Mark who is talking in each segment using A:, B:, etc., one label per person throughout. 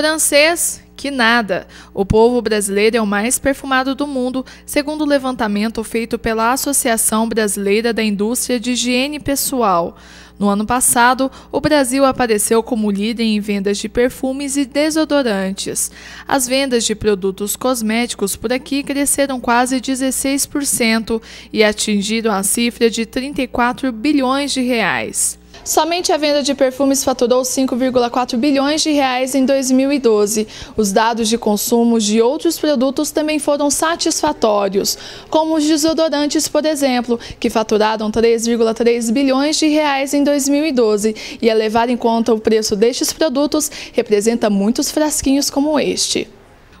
A: Francês, que nada! O povo brasileiro é o mais perfumado do mundo, segundo o levantamento feito pela Associação Brasileira da Indústria de Higiene Pessoal. No ano passado, o Brasil apareceu como líder em vendas de perfumes e desodorantes. As vendas de produtos cosméticos por aqui cresceram quase 16% e atingiram a cifra de 34 bilhões de reais. Somente a venda de perfumes faturou 5,4 bilhões de reais em 2012. Os dados de consumo de outros produtos também foram satisfatórios, como os desodorantes, por exemplo, que faturaram 3,3 bilhões de reais em 2012. E a levar em conta o preço destes produtos, representa muitos frasquinhos como este.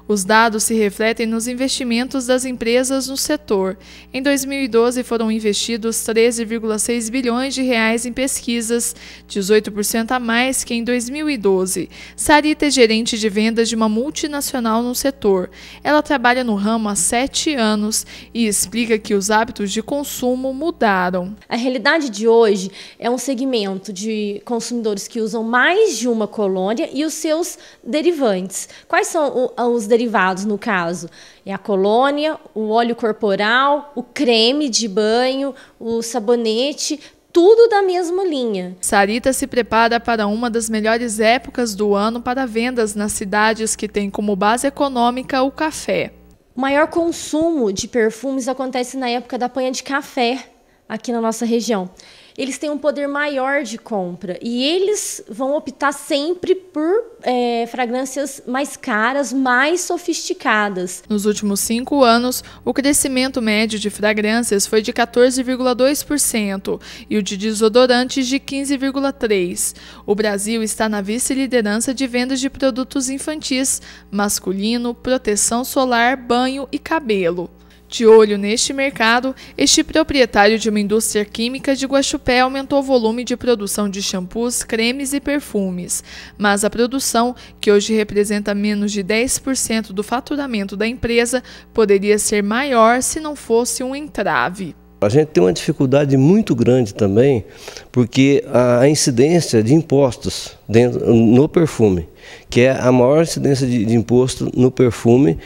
A: Os dados se refletem nos investimentos das empresas no setor. Em 2012 foram investidos 13,6 bilhões de reais em pesquisas, 18% a mais que em 2012. Sarita é gerente de vendas de uma multinacional no setor. Ela trabalha no ramo há sete anos e explica que os hábitos de consumo mudaram. A realidade de
B: hoje é um segmento de consumidores que usam mais de uma colônia e os seus derivantes. Quais são os derivantes? derivados, no caso, é a colônia, o óleo corporal, o creme de banho, o sabonete, tudo
A: da mesma linha. Sarita se prepara para uma das melhores épocas do ano para vendas nas cidades que têm como base econômica o café. O maior consumo
B: de perfumes acontece na época da panha de café aqui na nossa região eles têm um poder maior de compra e eles vão optar sempre por é,
A: fragrâncias mais caras, mais sofisticadas. Nos últimos cinco anos, o crescimento médio de fragrâncias foi de 14,2% e o de desodorantes de 15,3%. O Brasil está na vice-liderança de vendas de produtos infantis, masculino, proteção solar, banho e cabelo. De olho neste mercado, este proprietário de uma indústria química de Guaxupé aumentou o volume de produção de shampoos, cremes e perfumes, mas a produção, que hoje representa menos de 10% do faturamento da empresa, poderia ser maior se não fosse um entrave.
B: A gente tem uma dificuldade muito grande também, porque a incidência de impostos dentro, no perfume, que é a maior incidência de, de imposto no perfume,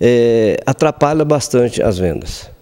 B: é, atrapalha bastante as vendas.